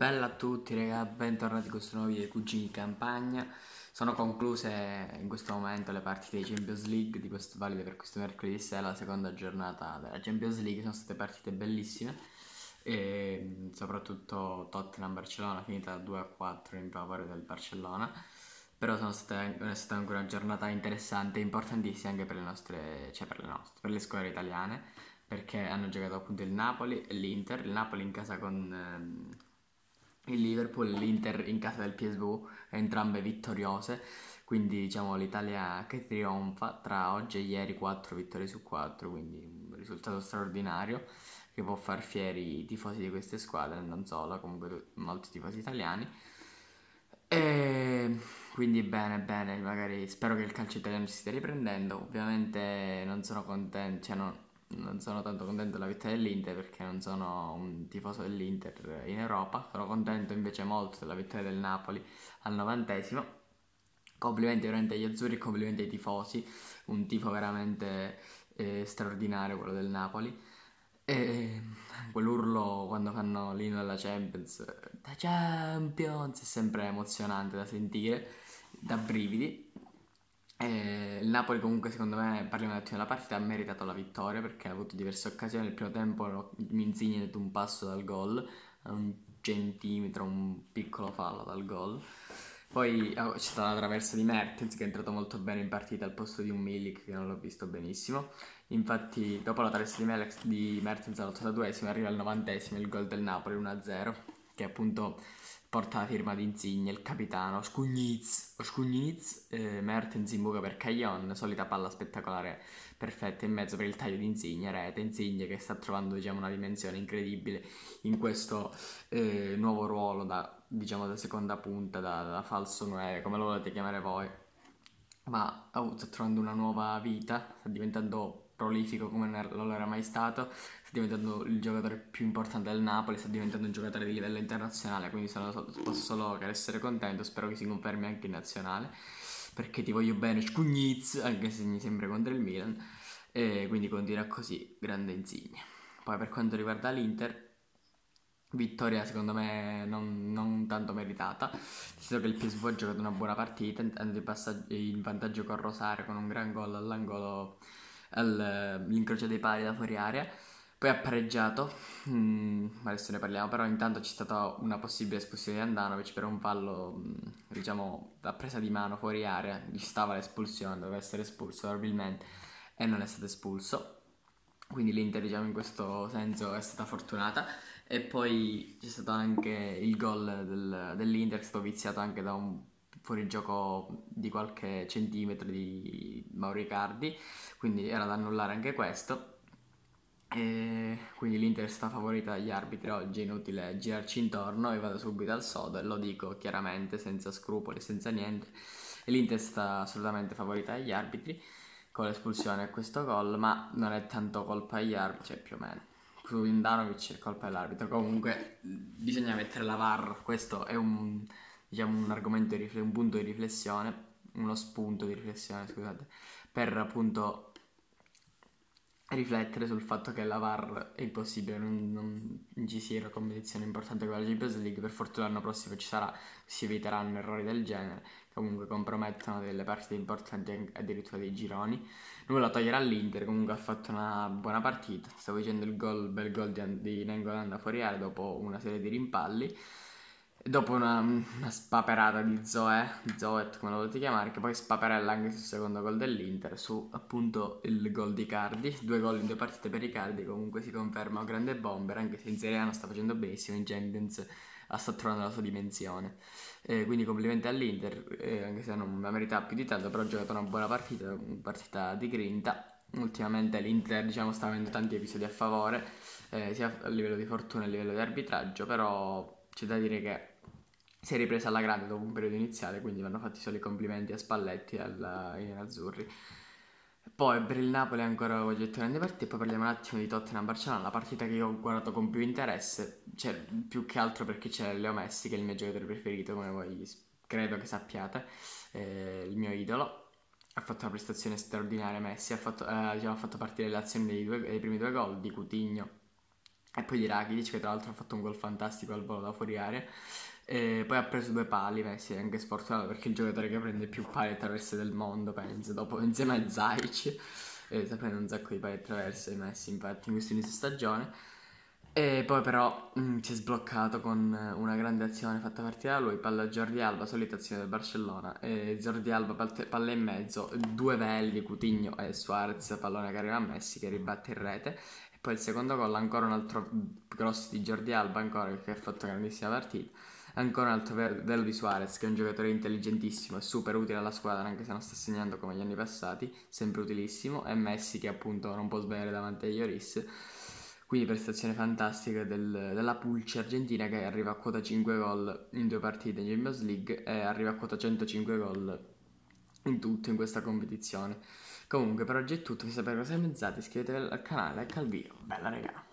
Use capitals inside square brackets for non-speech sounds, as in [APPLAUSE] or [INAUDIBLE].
Bella a tutti ragazzi, bentornati in questo nuovo video di Cugini di Campagna Sono concluse in questo momento le partite di Champions League di questo, valide per questo mercoledì sera la seconda giornata della Champions League Sono state partite bellissime e soprattutto Tottenham-Barcellona finita 2-4 in favore del Barcellona però sono state, è stata anche una giornata interessante e importantissima anche per le nostre, cioè per le nostre, per le squadre italiane perché hanno giocato appunto il Napoli e l'Inter, il Napoli in casa con... Ehm, il Liverpool e l'Inter in casa del PSV, entrambe vittoriose. Quindi diciamo l'Italia che trionfa tra oggi e ieri 4 vittorie su 4, quindi un risultato straordinario che può far fieri i tifosi di queste squadre, non solo, comunque molti tifosi italiani. E quindi bene, bene, magari spero che il calcio italiano si stia riprendendo. Ovviamente non sono contento, cioè non, non sono tanto contento della vittoria dell'Inter perché non sono un tifoso dell'Inter in Europa, sono contento invece molto della vittoria del Napoli al novantesimo. Complimenti veramente agli azzurri, complimenti ai tifosi, un tifo veramente eh, straordinario quello del Napoli. E ehm, quell'urlo quando fanno l'inno della Champions, da Champions, è sempre emozionante da sentire, da brividi. Eh, il Napoli comunque secondo me, parliamo un attimo della partita, ha meritato la vittoria perché ha avuto diverse occasioni. Nel primo tempo Minzini ha detto un passo dal gol, eh, un centimetro, un piccolo fallo dal gol. Poi oh, c'è stata la traversa di Mertens che è entrato molto bene in partita al posto di un Milik che non l'ho visto benissimo. Infatti dopo la traversa di, Melex, di Mertens all'82esimo arriva al 90 esimo il gol del Napoli 1-0 che appunto porta la firma di Insigne, il capitano, Scugniz, Scugniz, eh, Mertens in buca per Caglion, solita palla spettacolare perfetta in mezzo per il taglio di Insigne, rete Insigne che sta trovando diciamo, una dimensione incredibile in questo eh, nuovo ruolo da, diciamo, da seconda punta, da, da falso 9, come lo volete chiamare voi, ma oh, sta trovando una nuova vita, sta diventando prolifico come er-, non lo era mai stato, sta diventando il giocatore più importante del Napoli, sta diventando un giocatore di livello internazionale, quindi sono, posso solo che essere contento, spero che si confermi anche in nazionale, perché ti voglio bene Scugniz, anche se mi sembra contro il Milan, e quindi continua così, grande insigne. Poi per quanto riguarda l'Inter, vittoria secondo me non, non tanto meritata, visto che il PSV ha giocato una buona partita, andando in vantaggio con Rosario con un gran gol all'angolo all'incrocio eh, dei pali da fuori area. Poi ha pareggiato, mm, adesso ne parliamo, però intanto c'è stata una possibile espulsione di Andanovic per un fallo, mm, diciamo, da presa di mano fuori area, gli stava l'espulsione, doveva essere espulso probabilmente e non è stato espulso. Quindi l'Inter, diciamo, in questo senso è stata fortunata. E poi c'è stato anche il gol del, dell'Inter, è stato viziato anche da un fuori gioco di qualche centimetro di Mauricardi, quindi era da annullare anche questo. E quindi l'Inter sta favorita dagli arbitri oggi, inutile girarci intorno e vado subito al sodo e lo dico chiaramente senza scrupoli, senza niente. L'Inter sta assolutamente favorita dagli arbitri con l'espulsione e questo gol, ma non è tanto colpa agli arbitri, cioè più o meno. Su Indanovic è colpa dell'arbitro, comunque bisogna mettere la VAR, questo è un diciamo un argomento, di rifle- un punto di riflessione, uno spunto di riflessione, scusate, per appunto riflettere sul fatto che la VAR è impossibile, non, non ci sia una competizione importante come la Champions League, per fortuna l'anno prossimo ci sarà, si eviteranno errori del genere, comunque compromettono delle partite importanti addirittura dei gironi. Nulla toglierà all'Inter, comunque ha fatto una buona partita, stavo dicendo il gol, bel gol di, di Nengo Landa fuori area dopo una serie di rimpalli. Dopo una, una spaperata di Zoe, Zoet come lo volete chiamare, che poi spaperella anche sul secondo gol dell'Inter, su appunto il gol di Cardi, due gol in due partite per Icardi, comunque si conferma un grande bomber, anche se in Serie A non sta facendo benissimo, in Champions sta trovando la sua dimensione. Eh, quindi complimenti all'Inter, eh, anche se non la merita più di tanto, però ha giocato una buona partita, una partita di grinta. Ultimamente l'Inter diciamo, sta avendo tanti episodi a favore, eh, sia a livello di fortuna che a livello di arbitraggio, però c'è da dire che si è ripresa alla grande dopo un periodo iniziale, quindi vanno fatti solo i complimenti a Spalletti e ai nerazzurri. Poi per il Napoli ancora voglio tornare in parte e poi parliamo un attimo di Tottenham-Barcellona, la partita che io ho guardato con più interesse, cioè più che altro perché c'è Leo Messi che è il mio giocatore preferito, come voi credo che sappiate, eh, il mio idolo. Ha fatto una prestazione straordinaria Messi, ha fatto, eh, diciamo, ha fatto partire le azioni dei, due, dei primi due gol di Coutinho e poi di Rakitic che tra l'altro ha fatto un gol fantastico al volo da fuori aria. E poi ha preso due pali, Messi è anche sfortunato perché è il giocatore che prende più pali attraverso del mondo, penso, dopo [LAUGHS] insieme a Zaic. e sta prendendo un sacco di pali i Messi infatti in questo inizio stagione. E poi però mh, mm, si è sbloccato con eh, una grande azione fatta partire da lui, palla Jordi Alba, solita azione del Barcellona, e Jordi Alba palla in mezzo, due velli, Cutigno e Suarez, pallone che arriva a Messi che ribatte in rete, e poi il secondo gol ancora un altro grosso di Jordi Alba ancora che ha fatto grandissima partita, ancora un altro velo di Suarez che è un giocatore intelligentissimo e super utile alla squadra anche se non sta segnando come gli anni passati, sempre utilissimo, e Messi che appunto non può sbagliare davanti agli Oris quindi prestazione fantastica del, della Pulce argentina che arriva a quota 5 gol in due partite in Champions League e arriva a quota 105 gol in tutto in questa competizione. Comunque per oggi è tutto, mi sapete cosa mezzate, iscrivetevi al canale, ecco al video, bella regala!